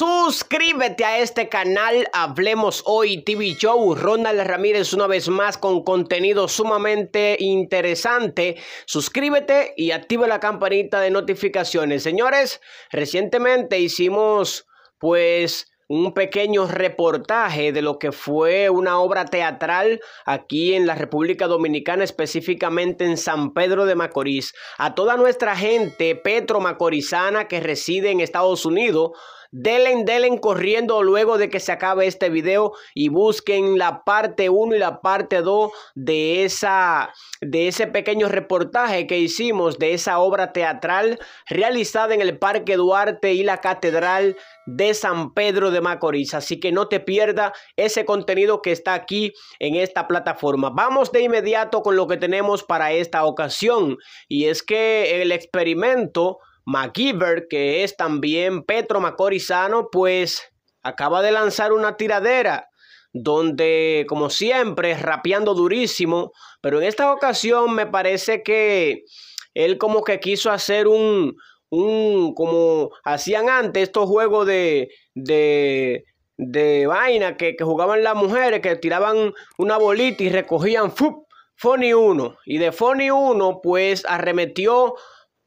Suscríbete a este canal, Hablemos Hoy TV Show. Ronald Ramírez una vez más con contenido sumamente interesante. Suscríbete y activa la campanita de notificaciones. Señores, recientemente hicimos pues un pequeño reportaje de lo que fue una obra teatral aquí en la República Dominicana, específicamente en San Pedro de Macorís. A toda nuestra gente petro macorizana que reside en Estados Unidos, denle delen corriendo luego de que se acabe este video y busquen la parte 1 y la parte 2 de, de ese pequeño reportaje que hicimos de esa obra teatral realizada en el Parque Duarte y la Catedral de San Pedro de Macoriz, Así que no te pierdas ese contenido que está aquí en esta plataforma. Vamos de inmediato con lo que tenemos para esta ocasión. Y es que el experimento McGiver, que es también Petro Macorizano, pues acaba de lanzar una tiradera donde, como siempre, rapeando durísimo, pero en esta ocasión me parece que él como que quiso hacer un, un, mm, como hacían antes estos juegos de, de, de vaina que, jugaban las mujeres, que tiraban una bolita y recogían ¡fup! Fony 1. Y de Fony 1, pues arremetió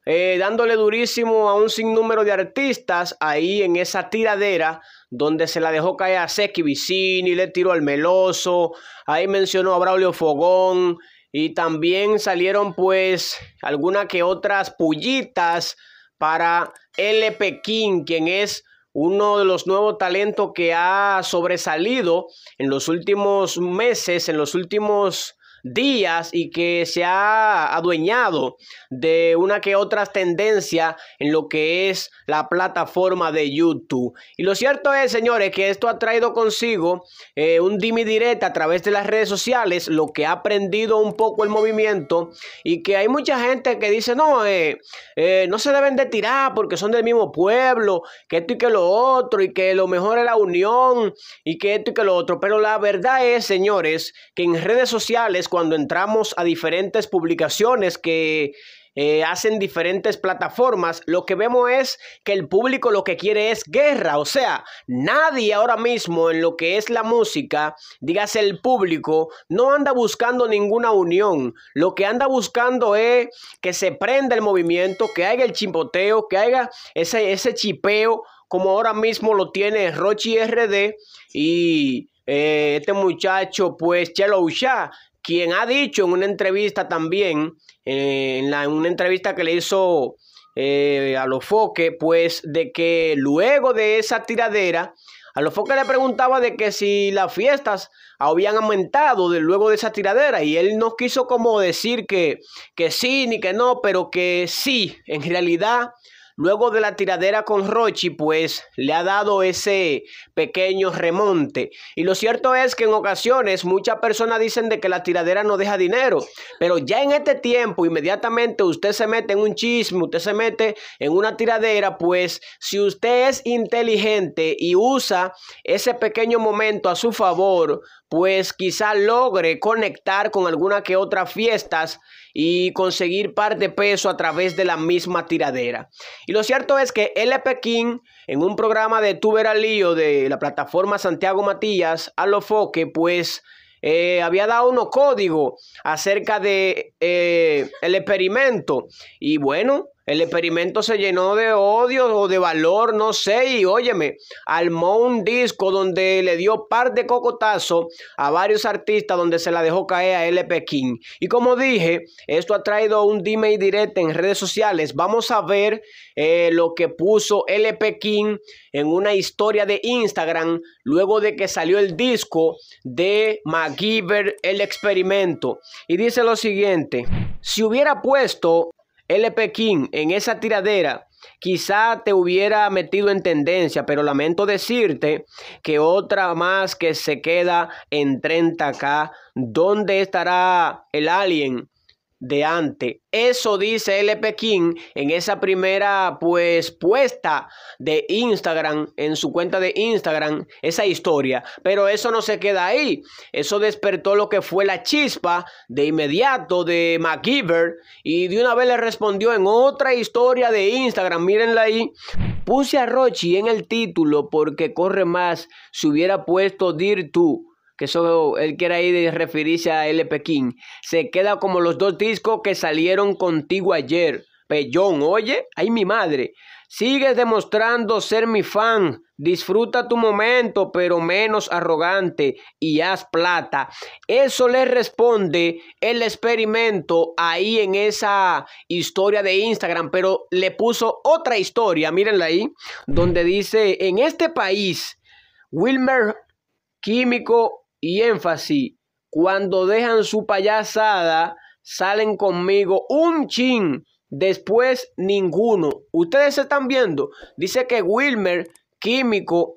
eh, dándole durísimo a un sinnúmero de artistas ahí en esa tiradera donde se la dejó caer a Seki Vicini, le tiró al Meloso, ahí mencionó a Braulio Fogón y también salieron pues algunas que otras pullitas para L. Pekín, quien es uno de los nuevos talentos que ha sobresalido en los últimos meses, en los últimos días y que se ha adueñado de una que otra tendencia en lo que es la plataforma de YouTube. Y lo cierto es, señores, que esto ha traído consigo eh, un dimi directa a través de las redes sociales, lo que ha aprendido un poco el movimiento y que hay mucha gente que dice, no, eh, eh, no se deben de tirar porque son del mismo pueblo, que esto y que lo otro, y que lo mejor es la unión, y que esto y que lo otro. Pero la verdad es, señores, que en redes sociales, cuando entramos a diferentes publicaciones que eh, hacen diferentes plataformas, lo que vemos es que el público lo que quiere es guerra. O sea, nadie ahora mismo en lo que es la música, dígase el público, no anda buscando ninguna unión. Lo que anda buscando es que se prenda el movimiento, que haya el chimpoteo, que haga ese, ese chipeo, como ahora mismo lo tiene Rochi RD y eh, este muchacho, pues Chelo Ushá, quien ha dicho en una entrevista también, eh, en, una entrevista que le hizo eh, a los pues de que luego de esa tiradera, a los le preguntaba de que si las fiestas habían aumentado de, luego de esa tiradera y él no quiso como decir que, que sí ni que no, pero que sí, en realidad luego de la tiradera con Rochi, pues le ha dado ese pequeño remonte. Y lo cierto es que en ocasiones muchas personas dicen de que la tiradera no deja dinero, pero ya en este tiempo, inmediatamente usted se mete en un chisme, usted se mete en una tiradera, pues si usted es inteligente y usa ese pequeño momento a su favor, pues quizá logre conectar con alguna que otra fiestas y conseguir par de peso a través de la misma tiradera. Y lo cierto es que LP King, en un programa de Tuberalío de la plataforma Santiago Matías, a lo pues eh, había dado unos códigos acerca de eh, el experimento. Y bueno, el experimento se llenó de odio o de valor, no sé, y óyeme, armó un disco donde le dio par de cocotazos a varios artistas donde se la dejó caer a LP King. Y como dije, esto ha traído un dime y directo en redes sociales. Vamos a ver eh, lo que puso LP King en una historia de Instagram luego de que salió el disco de MacGyver El Experimento. Y dice lo siguiente, si hubiera puesto LP King, en esa tiradera quizá te hubiera metido en tendencia, pero lamento decirte que otra más que se queda en 30K. ¿Dónde estará el alien de antes. Eso dice LP King en esa primera pues puesta de Instagram, en su cuenta de Instagram, esa historia. Pero eso no se queda ahí. Eso despertó lo que fue la chispa de inmediato de McGiver. y de una vez le respondió en otra historia de Instagram. Mírenla ahí. Puse a Rochi en el título porque corre más. Si hubiera puesto Dir tú que eso él quiere ahí referirse a LP King, se queda como los dos discos que salieron contigo ayer. Pellón, oye, ay mi madre, sigues demostrando ser mi fan, disfruta tu momento, pero menos arrogante y haz plata. Eso le responde el experimento ahí en esa historia de Instagram, pero le puso otra historia, mírenla ahí, donde dice, en este país, Wilmer Químico y énfasis, cuando dejan su payasada, salen conmigo un chin, después ninguno. Ustedes se están viendo, dice que Wilmer, químico,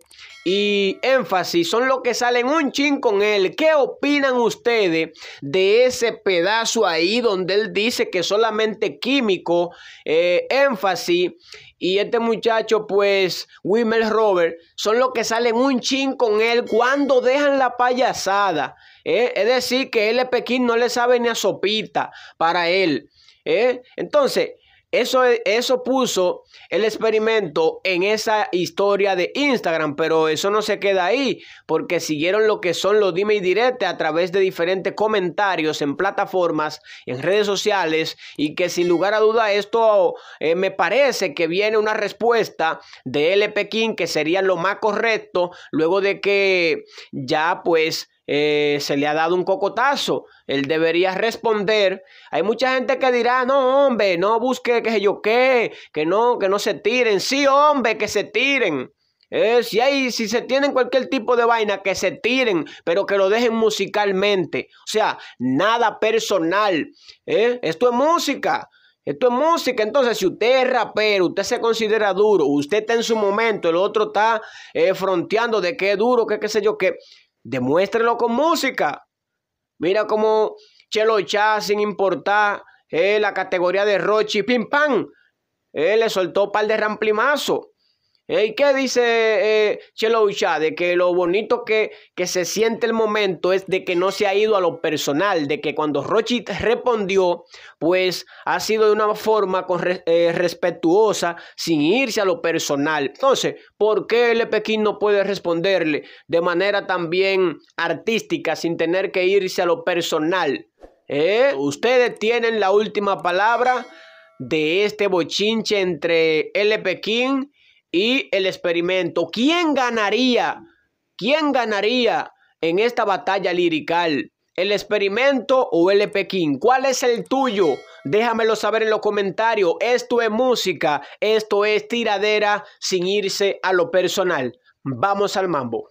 y énfasis son los que salen un chin con él. ¿Qué opinan ustedes de ese pedazo ahí donde él dice que solamente químico, eh, énfasis y este muchacho, pues, Wimmer Robert, son los que salen un chin con él cuando dejan la payasada? Eh, es decir, que él Pekín no le sabe ni a sopita para él. Eh, entonces, eso, eso puso el experimento en esa historia de Instagram, pero eso no se queda ahí, porque siguieron lo que son los dime y direte a través de diferentes comentarios en plataformas, en redes sociales, y que sin lugar a duda esto eh, me parece que viene una respuesta de L King que sería lo más correcto, luego de que ya pues eh, se le ha dado un cocotazo. Él debería responder. Hay mucha gente que dirá, no, hombre, no busque que sé yo qué, que no, que no se tiren. Sí, hombre, que se tiren. Eh, si, hay, si se tienen cualquier tipo de vaina, que se tiren, pero que lo dejen musicalmente. O sea, nada personal. Eh, esto es música. Esto es música, entonces si usted es rapero, usted se considera duro, usted está en su momento, el otro está fronteando de qué duro, qué qué sé yo, qué. Demuéstrelo con música. Mira cómo Chelo Chá, sin importar eh, la categoría de Rochi, pim pam, eh, le soltó un par de ramplimazos. ¿Y qué dice eh, Chelo De que lo bonito que, que se siente el momento es de que no se ha ido a lo personal, de que cuando Rochit respondió, pues ha sido de una forma eh, respetuosa, sin irse a lo personal. Entonces, ¿por qué el Pekín no puede responderle de manera también artística, sin tener que irse a lo personal? ¿Eh? Ustedes tienen la última palabra de este bochinche entre L. Pekín y el experimento. ¿Quién ganaría? ¿Quién ganaría en esta batalla lirical? ¿El experimento o el Pekín? ¿Cuál es el tuyo? Déjamelo saber en los comentarios. Esto es música, esto es tiradera sin irse a lo personal. Vamos al mambo.